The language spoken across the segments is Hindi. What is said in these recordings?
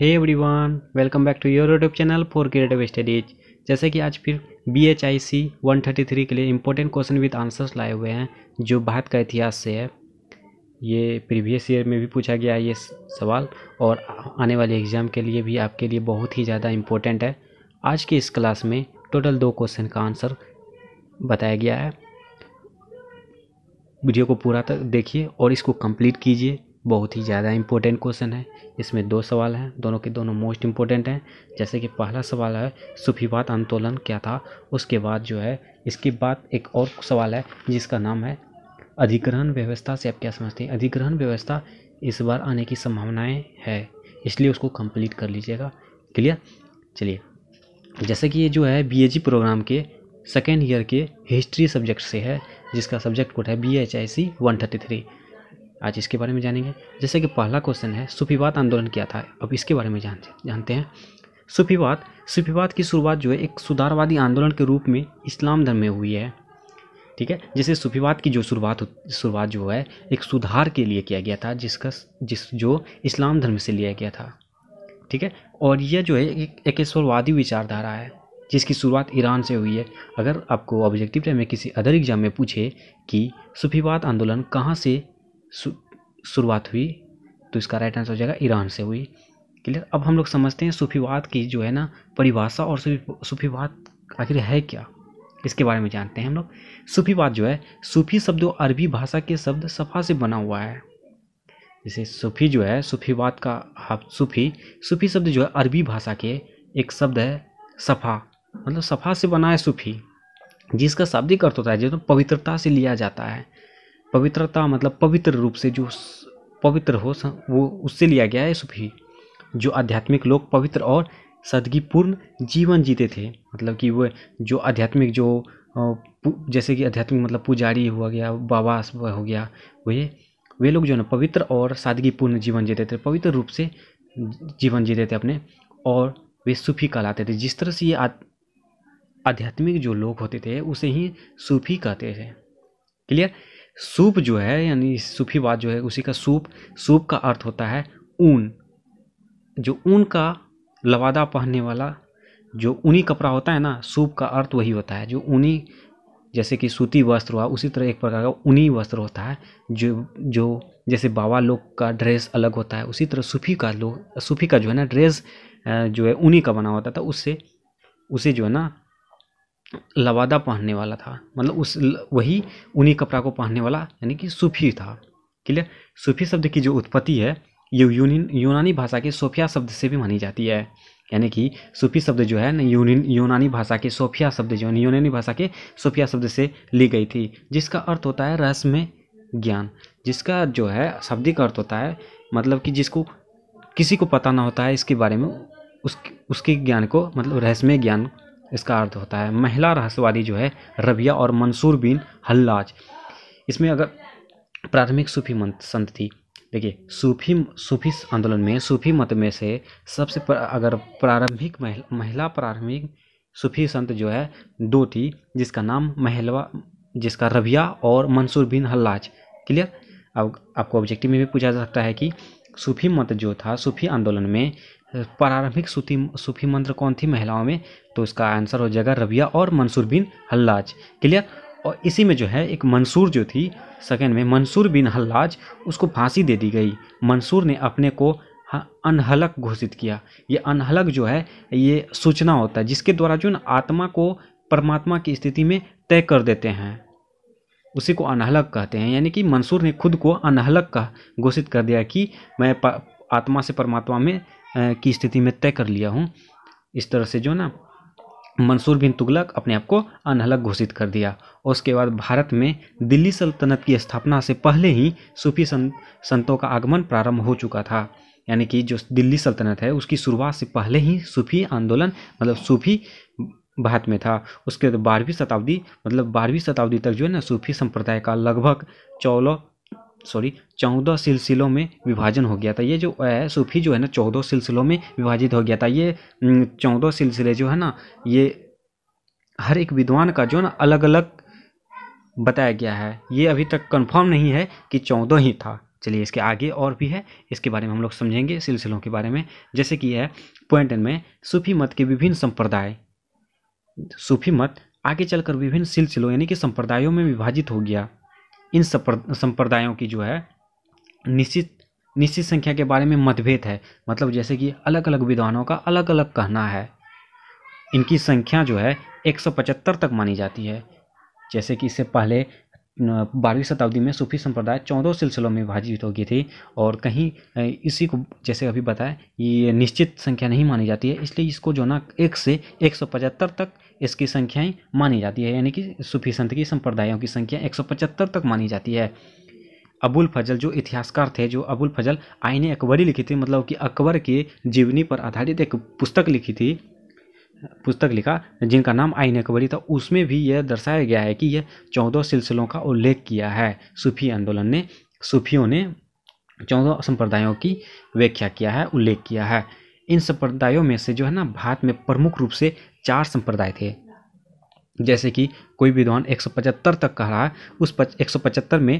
hey everyone welcome back to your YouTube channel for Creative Studies जैसे कि आज फिर B H I C one thirty three के लिए इंपॉर्टेंट क्वेश्चन विद आंसर्स लाए हुए हैं जो भारत का इतिहास से है ये प्रीवियस ईयर में भी पूछा गया है ये सवाल और आने वाले एग्ज़ाम के लिए भी आपके लिए बहुत ही ज़्यादा इम्पोर्टेंट है आज की इस क्लास में टोटल दो क्वेश्चन का आंसर बताया गया है वीडियो को पूरा तक देखिए और इसको कंप्लीट कीजिए बहुत ही ज़्यादा इम्पोर्टेंट क्वेश्चन है इसमें दो सवाल हैं दोनों के दोनों मोस्ट इम्पोर्टेंट हैं जैसे कि पहला सवाल है सूफीवाद आंदोलन क्या था उसके बाद जो है इसके बाद एक और सवाल है जिसका नाम है अधिग्रहण व्यवस्था से आप क्या समझते हैं अधिग्रहण व्यवस्था इस बार आने की संभावनाएँ है इसलिए उसको कंप्लीट कर लीजिएगा क्लियर चलिए जैसे कि ये जो है बी प्रोग्राम के सेकेंड ईयर के हिस्ट्री सब्जेक्ट से है जिसका सब्जेक्ट कोड है B H I C one thirty three आज इसके बारे में जानेंगे जैसे कि पहला क्वेश्चन है सूफीवाद आंदोलन क्या था अब इसके बारे में जान जानते हैं सूफीवाद सूफीवाद की शुरुआत जो है एक सुधारवादी आंदोलन के रूप में इस्लाम धर्म में हुई है ठीक है जैसे सूफीवाद की जो शुरुआत शुरुआत जो है एक सुधार के लिए किया गया था जिसका जिस जो इस्लाम धर्म से लिया गया था ठीक है और यह जो है एक एकेश्वरवादी विचारधारा है जिसकी शुरुआत ईरान से हुई है अगर आपको ऑब्जेक्टिव टाइम में किसी अदर एग्जाम में पूछे कि सूफीवाद आंदोलन कहाँ से शुरुआत हुई तो इसका राइट आंसर हो जाएगा ईरान से हुई क्लियर अब हम लोग समझते हैं सूफीवाद की जो है ना परिभाषा और सूफीवाद आखिर है क्या इसके बारे में जानते हैं हम लोग सूफीवाद जो है सूफी शब्द अरबी भाषा के शब्द सफ़ा से बना हुआ है जैसे सूफी जो है सूफीवाद का हाँ सूफी सूफी शब्द जो है अरबी भाषा के एक शब्द है सफ़ा मतलब सफ़ा से बना है सूफी जिसका शाब्दिक अर्थ होता है जो तो पवित्रता से लिया जाता है पवित्रता मतलब पवित्र रूप से जो पवित्र हो वो उससे लिया गया है सूफी जो आध्यात्मिक लोग पवित्र और सदगीपूर्ण जीवन जीते थे मतलब कि वह जो आध्यात्मिक जो जैसे कि आध्यात्मिक मतलब पुजारी हुआ गया बाबा हो गया वे वे लोग जो है ना पवित्र और सादगीपूर्ण जीवन जीते थे पवित्र रूप से जीवन जीते थे अपने और वे सूफी कहलाते थे जिस तरह से ये आध्यात्मिक जो लोग होते थे उसे ही सूफी कहते थे क्लियर सूप जो है यानी सूफीवाद जो है उसी का सूप सूप का अर्थ होता है ऊन जो ऊन का लवादा पहनने वाला जो ऊनी कपड़ा होता है ना सूप का अर्थ वही होता है जो ऊनी जैसे कि सूती वस्त्र हुआ उसी तरह एक प्रकार का ऊनी वस्त्र होता है जो जो जैसे बाबा लोग का ड्रेस अलग होता है उसी तरह सूफी का लोग सूफी का जो है ना ड्रेस जो है ऊनी का बना होता था तो उससे उसे जो है ना लवादा पहनने वाला था मतलब उस वही उन्हीं कपड़ा को पहनने वाला यानी कि सूफी था क्लियर सूफी शब्द की जो उत्पत्ति है ये यूनानी भाषा के सोफिया शब्द से भी मानी जाती है यानी कि सूफी शब्द जो है यूनानी भाषा के सोफिया शब्द जो है यूनानी भाषा के सोफिया शब्द से ली गई थी जिसका अर्थ होता है में ज्ञान जिसका जो है शब्दिक अर्थ होता है मतलब कि जिसको किसी को पता ना होता है इसके बारे में उस उसके ज्ञान को मतलब रहस्यमय ज्ञान इसका अर्थ होता है महिला रहस्यवादी जो है रबिया और मंसूर बिन हल्लाज इसमें अगर प्राथमिक सूफी मंत संत थी देखिए सूफी सूफी आंदोलन में सूफी मत में से सबसे प्र, अगर प्रारंभिक महल, महिला प्रारंभिक सूफी संत जो है दो थी जिसका नाम महलवा जिसका रबिया और मंसूर बिन हल्लाज क्लियर अब आपको ऑब्जेक्टिव में भी पूछा जा सकता है कि सूफी मत जो था सूफी आंदोलन में प्रारंभिक सूफी सूफी मंत्र कौन थी महिलाओं में तो इसका आंसर हो जाएगा रबिया और मंसूर बिन हल्लाज क्लियर और इसी में जो है एक मंसूर जो थी सेकेंड में मंसूर बिन हल्लाज उसको फांसी दे दी गई मंसूर ने अपने को अनहलक घोषित किया ये अनहलक जो है ये सूचना होता है जिसके द्वारा जो ना आत्मा को परमात्मा की स्थिति में तय कर देते हैं उसी को अनहलक कहते हैं यानी कि मंसूर ने खुद को अनहलक का घोषित कर दिया कि मैं आत्मा से परमात्मा में की स्थिति में तय कर लिया हूँ इस तरह से जो ना मंसूर बिन तुगलक अपने आप को अनहलक घोषित कर दिया और उसके बाद भारत में दिल्ली सल्तनत की स्थापना से पहले ही सूफी संत संतों का आगमन प्रारंभ हो चुका था यानी कि जो दिल्ली सल्तनत है उसकी शुरुआत से पहले ही सूफी आंदोलन मतलब सूफी भारत में था उसके बाद बारहवीं शताब्दी मतलब बारहवीं शताब्दी तक जो है ना सूफी संप्रदाय का लगभग चौदह सॉरी चौदह सिलसिलों में विभाजन हो गया था ये जो है सूफी जो है ना चौदह सिलसिलों में विभाजित हो गया था ये चौदह सिलसिले जो है ना ये हर एक विद्वान का जो है ना अलग अलग बताया गया है ये अभी तक कन्फर्म नहीं है कि चौदह ही था चलिए इसके आगे और भी है इसके बारे में हम लोग समझेंगे सिलसिलों के बारे में जैसे कि है पॉइंट में सूफी मत के विभिन्न संप्रदाय सूफी मत आगे चलकर विभिन्न सिलसिलों यानी कि संप्रदायों में विभाजित हो गया इन संप्रदायों की जो है निश्चित निश्चित संख्या के बारे में मतभेद है मतलब जैसे कि अलग अलग विद्वानों का अलग अलग कहना है इनकी संख्या जो है 175 तक मानी जाती है जैसे कि इससे पहले बारहवीं शताब्दी में सूफी संप्रदाय चौदह सिलसिलों में विभाजित हो गई थी और कहीं इसी को जैसे अभी बताया ये निश्चित संख्या नहीं मानी जाती है इसलिए इसको जो ना एक से एक सौ पचहत्तर तक इसकी संख्याएं मानी जाती है यानी कि सूफी संत की संप्रदायों की संख्या 175 तक मानी जाती है अबुल फजल जो इतिहासकार थे जो अबुल फजल आईने अकबरी लिखी थी मतलब कि अकबर के जीवनी पर आधारित एक पुस्तक लिखी थी पुस्तक लिखा जिनका नाम आईने अकबरी था उसमें भी यह दर्शाया गया है कि यह चौदह सिलसिलों का उल्लेख किया है सूफी आंदोलन ने सूफियों ने चौदह संप्रदायों की व्याख्या किया है उल्लेख किया है इन संप्रदायों में से जो है ना भारत में प्रमुख रूप से चार संप्रदाय थे जैसे कि कोई विद्वान 175 तक कह रहा है उस एक में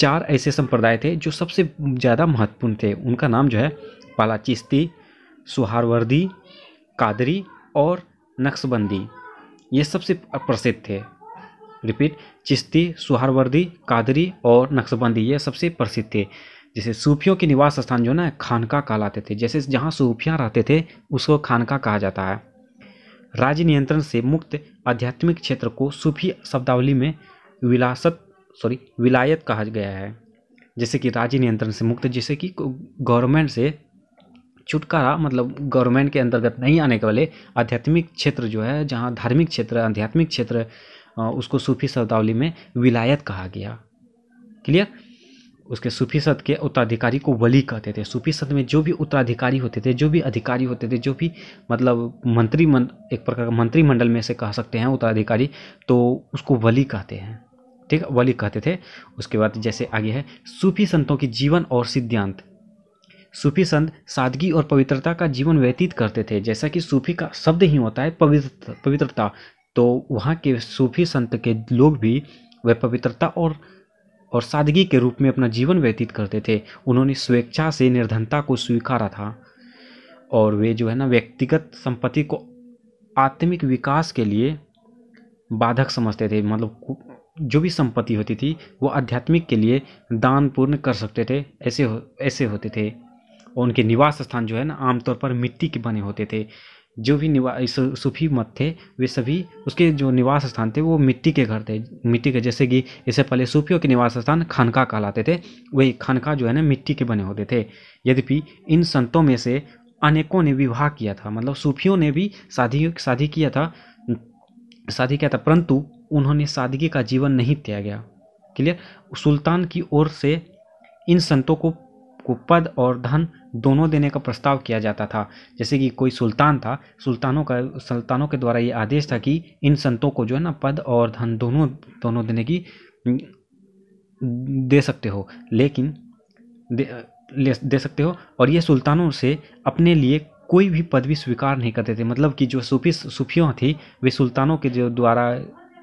चार ऐसे संप्रदाय थे जो सबसे ज़्यादा महत्वपूर्ण थे उनका नाम जो है पाला चिश्ती सुहारवर्दी कादरी और नक्शबंदी ये सबसे प्रसिद्ध थे रिपीट चिश्ती सुहारवर्दी कादरी और नक्शबंदी ये सबसे प्रसिद्ध थे जैसे सूफियों के निवास स्थान जो ना खानका कहलाते थे जैसे जहाँ सूफियाँ रहते थे उसको खानका कहा जाता है राज्य नियंत्रण से मुक्त आध्यात्मिक क्षेत्र को सूफी शब्दावली में विलासत सॉरी विलायत कहा गया है जैसे कि राज्य नियंत्रण से मुक्त जैसे कि गवर्नमेंट से छुटकारा मतलब गवर्नमेंट के अंतर्गत नहीं आने के वाले आध्यात्मिक क्षेत्र जो है जहाँ धार्मिक क्षेत्र आध्यात्मिक क्षेत्र उसको सूफी शब्दावली में विलायत कहा गया क्लियर उसके सूफी सद के उत्तराधिकारी को वली कहते थे सूफी सद में जो भी उत्तराधिकारी होते थे जो भी अधिकारी होते थे जो भी मतलब मंत्री मन एक प्रकार का मंत्रिमंडल में से कह सकते हैं उत्तराधिकारी तो उसको वली कहते हैं ठीक है वली कहते थे उसके बाद जैसे आगे है सूफी संतों की जीवन और सिद्धांत सूफी संत सादगी और पवित्रता का जीवन व्यतीत करते थे जैसा कि सूफी का शब्द ही होता है पवित्र पवित्रता तो वहाँ के सूफी संत के लोग भी वह पवित्रता और और सादगी के रूप में अपना जीवन व्यतीत करते थे उन्होंने स्वेच्छा से निर्धनता को स्वीकारा था और वे जो है ना व्यक्तिगत संपत्ति को आत्मिक विकास के लिए बाधक समझते थे मतलब जो भी संपत्ति होती थी वो आध्यात्मिक के लिए दान पूर्ण कर सकते थे ऐसे हो ऐसे होते थे और उनके निवास स्थान जो है ना आमतौर पर मिट्टी के बने होते थे जो भी निवास सूफी मत थे वे सभी उसके जो निवास स्थान थे वो मिट्टी के घर थे मिट्टी के जैसे कि इससे पहले सूफियों के निवास स्थान खानका कहलाते थे वही खानका जो है ना मिट्टी के बने होते थे यद्यपि इन संतों में से अनेकों ने विवाह किया था मतलब सूफियों ने भी शादी शादी किया था शादी किया था परंतु उन्होंने सादगी का जीवन नहीं त्यागया क्लियर सुल्तान की ओर से इन संतों को को पद और धन दोनों देने का प्रस्ताव किया जाता था जैसे कि कोई सुल्तान था सुल्तानों का सुल्तानों के द्वारा ये आदेश था कि इन संतों को जो है ना पद और धन दोनों दोनों देने की दे सकते हो लेकिन दे, दे सकते हो और ये सुल्तानों से अपने लिए कोई भी पदवी स्वीकार नहीं करते थे मतलब कि जो सूफी सूफियों थी वे सुल्तानों के जो द्वारा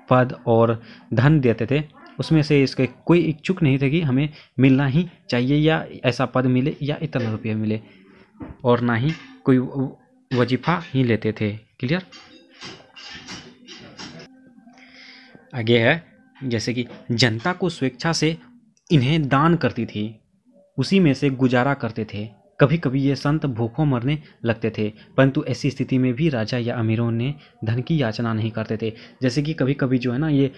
पद और धन देते थे उसमें से इसके कोई इच्छुक नहीं थे कि हमें मिलना ही चाहिए या ऐसा पद मिले या इतना रुपये मिले और ना ही कोई वजीफा ही लेते थे क्लियर आगे है जैसे कि जनता को स्वेच्छा से इन्हें दान करती थी उसी में से गुजारा करते थे कभी कभी ये संत भूखों मरने लगते थे परंतु ऐसी स्थिति में भी राजा या अमीरों ने धन की याचना नहीं करते थे जैसे कि कभी कभी जो है ना ये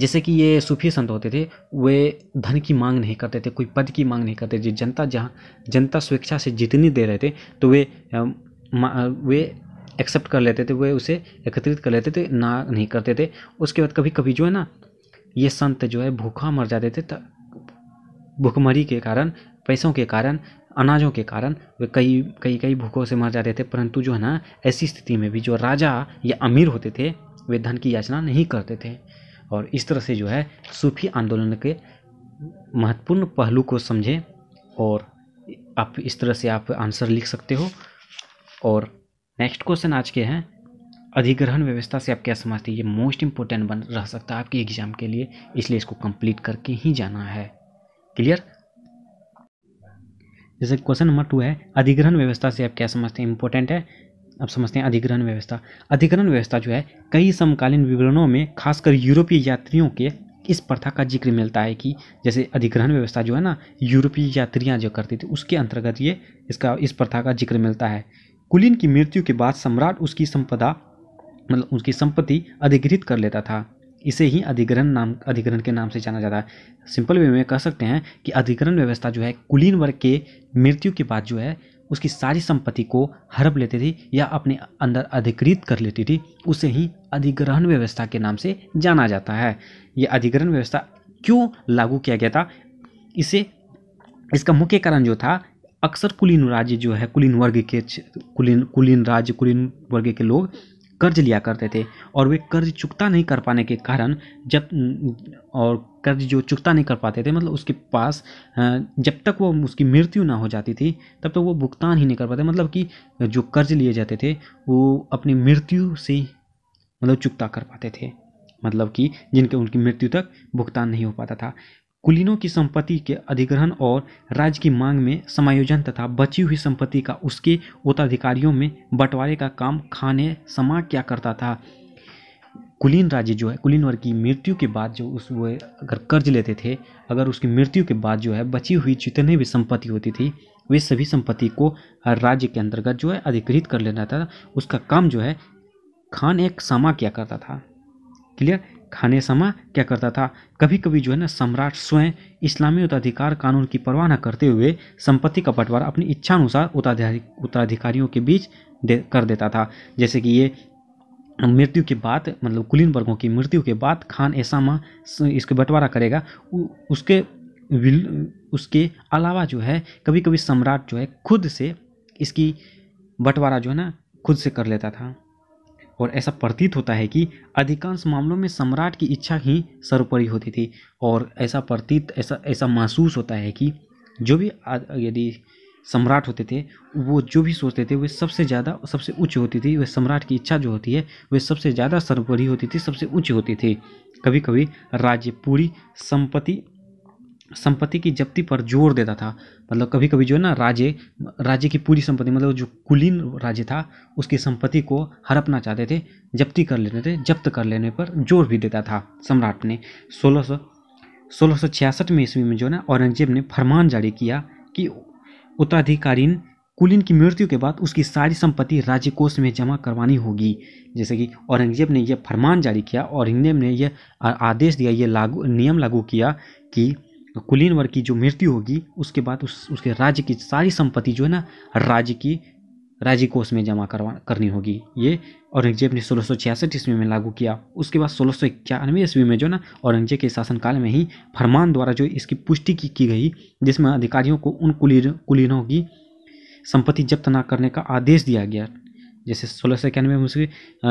जैसे कि ये सूफी संत होते थे वे धन की मांग नहीं करते थे कोई पद की मांग नहीं करते थे जनता जहाँ जनता स्वेच्छा से जितनी दे रहे थे तो वे वे एक्सेप्ट कर लेते थे वे उसे एकत्रित कर लेते थे ना नहीं करते थे उसके बाद कभी कभी जो है ना ये संत जो है भूखा मर जाते थे भूखमरी के कारण पैसों के कारण अनाजों के कारण वे कई कई कई भूखों से मर जाते थे परंतु जो है ना ऐसी स्थिति में भी जो राजा या अमीर होते थे वे धन की याचना नहीं करते थे और इस तरह से जो है सूफी आंदोलन के महत्वपूर्ण पहलू को समझें और आप इस तरह से आप आंसर लिख सकते हो और नेक्स्ट क्वेश्चन आज के हैं अधिग्रहण व्यवस्था से आप क्या समझते हैं ये मोस्ट इम्पोर्टेंट बन रह सकता है आपके एग्जाम के लिए इसलिए इसको कंप्लीट करके ही जाना है क्लियर जैसे क्वेश्चन नंबर टू है अधिग्रहण व्यवस्था से आप क्या समझते हैं इम्पोर्टेंट है अब समझते हैं अधिग्रहण व्यवस्था अधिग्रहण व्यवस्था जो है कई समकालीन विवरणों में खासकर यूरोपीय यात्रियों के इस प्रथा का जिक्र मिलता है कि जैसे अधिग्रहण व्यवस्था जो है ना यूरोपीय यात्रियाँ जो करती थी उसके अंतर्गत ये इसका इस प्रथा का जिक्र मिलता है कुलीन की मृत्यु के बाद सम्राट उसकी संपदा मतलब उसकी संपत्ति अधिग्रहित कर लेता था इसे ही अधिग्रहण नाम अधिग्रहण के नाम से जाना जाता है सिंपल वे में कह सकते हैं कि अधिग्रहण व्यवस्था जो है कुलीन वर्ग के मृत्यु के बाद जो है उसकी सारी संपत्ति को हड़प लेती थी या अपने अंदर अधिकृत कर लेती थी उसे ही अधिग्रहण व्यवस्था के नाम से जाना जाता है यह अधिग्रहण व्यवस्था क्यों लागू किया गया था इसे इसका मुख्य कारण जो था अक्सर कुलीन राज्य जो है कुलीन वर्ग के कुलीन कुलीन राज्य कुलीन वर्ग के लोग कर्ज लिया करते थे और वे कर्ज चुकता नहीं कर पाने के कारण जब और कर्ज जो चुकता नहीं कर पाते थे मतलब उसके पास जब तक वो उसकी मृत्यु ना हो जाती थी तब तक तो वो भुगतान ही नहीं कर पाते मतलब कि जो कर्ज लिए जाते थे वो अपनी मृत्यु से मतलब चुकता कर पाते थे मतलब कि जिनके उनकी मृत्यु तक भुगतान नहीं हो पाता था कुलीनों की संपत्ति के अधिग्रहण और राज्य की मांग में समायोजन तथा बची हुई संपत्ति का उसके उत्तराधिकारियों में बंटवारे का काम खान समा क्या करता था कुलीन राज्य जो है कुलीन वर्ग की मृत्यु के बाद जो उस वो अगर कर्ज लेते थे अगर उसकी मृत्यु के बाद जो है बची हुई जितनी भी संपत्ति होती थी वे सभी संपत्ति को राज्य के अंतर्गत जो है अधिकृत कर लेना था उसका काम जो है खान एक समा किया करता था क्लियर खाने समा क्या करता था कभी कभी जो है ना सम्राट स्वयं इस्लामी उत्तराधिकार कानून की परवाह न करते हुए संपत्ति का बंटवारा अपनी इच्छानुसार उत्तराधिकारियों के बीच दे कर देता था जैसे कि ये मृत्यु के बाद मतलब कुलीन वर्गों की मृत्यु के बाद खान एसामा इसके बंटवारा करेगा उ, उसके विल उसके अलावा जो है कभी कभी सम्राट जो है खुद से इसकी बंटवारा जो है ना खुद से कर लेता था और ऐसा प्रतीत होता है कि अधिकांश मामलों में सम्राट की इच्छा ही सर्वोपरि होती थी और ऐसा प्रतीत ऐसा ऐसा महसूस होता है कि जो भी यदि सम्राट होते थे वो जो भी सोचते थे वे सबसे ज़्यादा सबसे उच्च होती थी वह सम्राट की इच्छा जो होती है वे सबसे ज़्यादा सर्वोपरि होती थी सबसे उच्च होती थी कभी कभी राज्य पूरी संपत्ति संपत्ति की जब्ती पर जोर देता था मतलब कभी कभी जो है ना राजे राज्य की पूरी संपत्ति मतलब जो कुलीन राज्य था उसकी संपत्ति को हड़पना चाहते थे जब्ती कर लेते थे जब्त कर लेने पर जोर भी देता था सम्राट ने सोलह सौ सोलह सौ छियासठ में ईस्वी में जो है ना औरंगजेब ने फरमान जारी किया कि उत्तराधिकारीन कुलीन की मृत्यु के बाद उसकी सारी संपत्ति राज्य कोष में जमा करवानी होगी जैसे कि औरंगजेब ने यह फरमान जारी किया औरंगजेब ने यह आदेश दिया यह लागू नियम लागू किया कि तो कुलीन वर्ग की जो मृत्यु होगी उसके बाद उस उसके राज्य की सारी संपत्ति जो है ना राज्य की राज्य कोष में जमा करवा करनी होगी ये औरंगजेब ने सोलह सौ छियासठ ईस्वी में लागू किया उसके बाद सोलह सौ इक्यानवे ईस्वी में जो ना औरंगजेब के शासनकाल में ही फरमान द्वारा जो इसकी पुष्टि की, की गई जिसमें अधिकारियों को उन कुलीन कुलीनों की संपत्ति जब्त ना करने का आदेश दिया गया जैसे सोलह सौ इक्यानवे में उसकी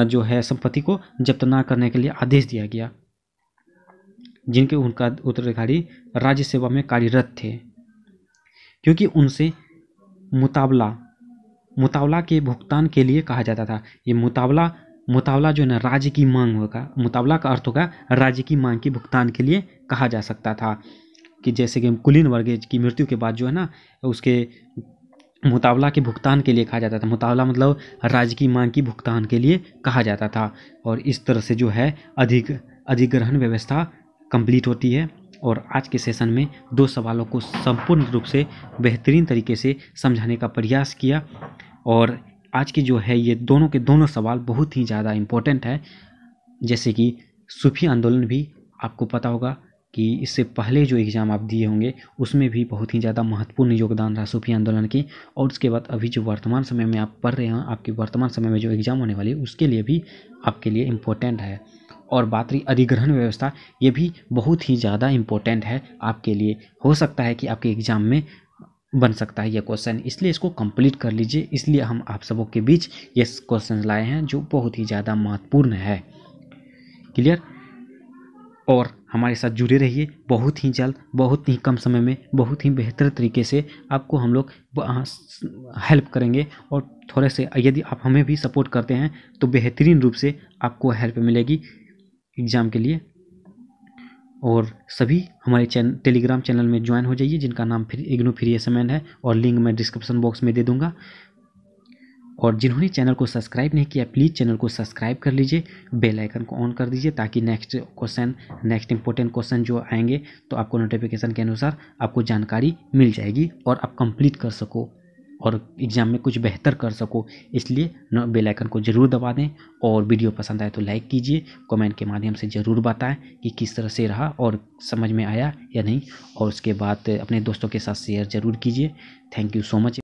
जो है संपत्ति को जब्त ना करने के लिए आदेश दिया गया जिनके उनका उत्तराधिकारी राज्य सेवा में कार्यरत थे क्योंकि उनसे मुताबला मुताबला के भुगतान के लिए कहा जाता था ये मुताबला मुताबला जो है ना राज्य की मांग होगा मुताबला का अर्थ होगा राज्य की मांग के भुगतान के लिए कहा जा सकता था कि जैसे कि कुलीन वर्गेज की मृत्यु के बाद जो है ना उसके मुताबला के भुगतान के लिए कहा जाता था मुताबला मतलब राज्य की मांग की भुगतान के लिए कहा जाता था और इस तरह से जो है अधिक अधिग्रहण व्यवस्था कंप्लीट होती है और आज के सेशन में दो सवालों को संपूर्ण रूप से बेहतरीन तरीके से समझाने का प्रयास किया और आज की जो है ये दोनों के दोनों सवाल बहुत ही ज़्यादा इम्पोर्टेंट है जैसे कि सूफी आंदोलन भी आपको पता होगा कि इससे पहले जो एग्ज़ाम आप दिए होंगे उसमें भी बहुत ही ज़्यादा महत्वपूर्ण योगदान रहा सूफी आंदोलन की और उसके बाद अभी जो वर्तमान समय में आप पढ़ रहे हैं आपके वर्तमान समय में जो एग्ज़ाम होने वाली है उसके लिए भी आपके लिए इम्पोर्टेंट है और बातरी अधिग्रहण व्यवस्था ये भी बहुत ही ज़्यादा इम्पोर्टेंट है आपके लिए हो सकता है कि आपके एग्ज़ाम में बन सकता है यह क्वेश्चन इसलिए इसको कंप्लीट कर लीजिए इसलिए हम आप सबों के बीच ये क्वेश्चन लाए हैं जो बहुत ही ज़्यादा महत्वपूर्ण है क्लियर और हमारे साथ जुड़े रहिए बहुत ही जल्द बहुत ही कम समय में बहुत ही बेहतर तरीके से आपको हम लोग हेल्प करेंगे और थोड़े से यदि आप हमें भी सपोर्ट करते हैं तो बेहतरीन रूप से आपको हेल्प मिलेगी एग्ज़ाम के लिए और सभी हमारे चैन टेलीग्राम चैनल में ज्वाइन हो जाइए जिनका नाम फिर इग्नो फ्री एस है और लिंक मैं डिस्क्रिप्शन बॉक्स में दे दूँगा और जिन्होंने चैनल को सब्सक्राइब नहीं किया प्लीज़ चैनल को सब्सक्राइब कर लीजिए बेल आइकन को ऑन कर दीजिए ताकि next question next important question जो आएंगे तो आपको नोटिफिकेशन के अनुसार आपको जानकारी मिल जाएगी और आप कंप्लीट कर सको और एग्ज़ाम में कुछ बेहतर कर सको इसलिए बेल आइकन को ज़रूर दबा दें और वीडियो पसंद आए तो लाइक कीजिए कमेंट के माध्यम से ज़रूर बताएं कि किस तरह से रहा और समझ में आया या नहीं और उसके बाद अपने दोस्तों के साथ शेयर ज़रूर कीजिए थैंक यू सो मच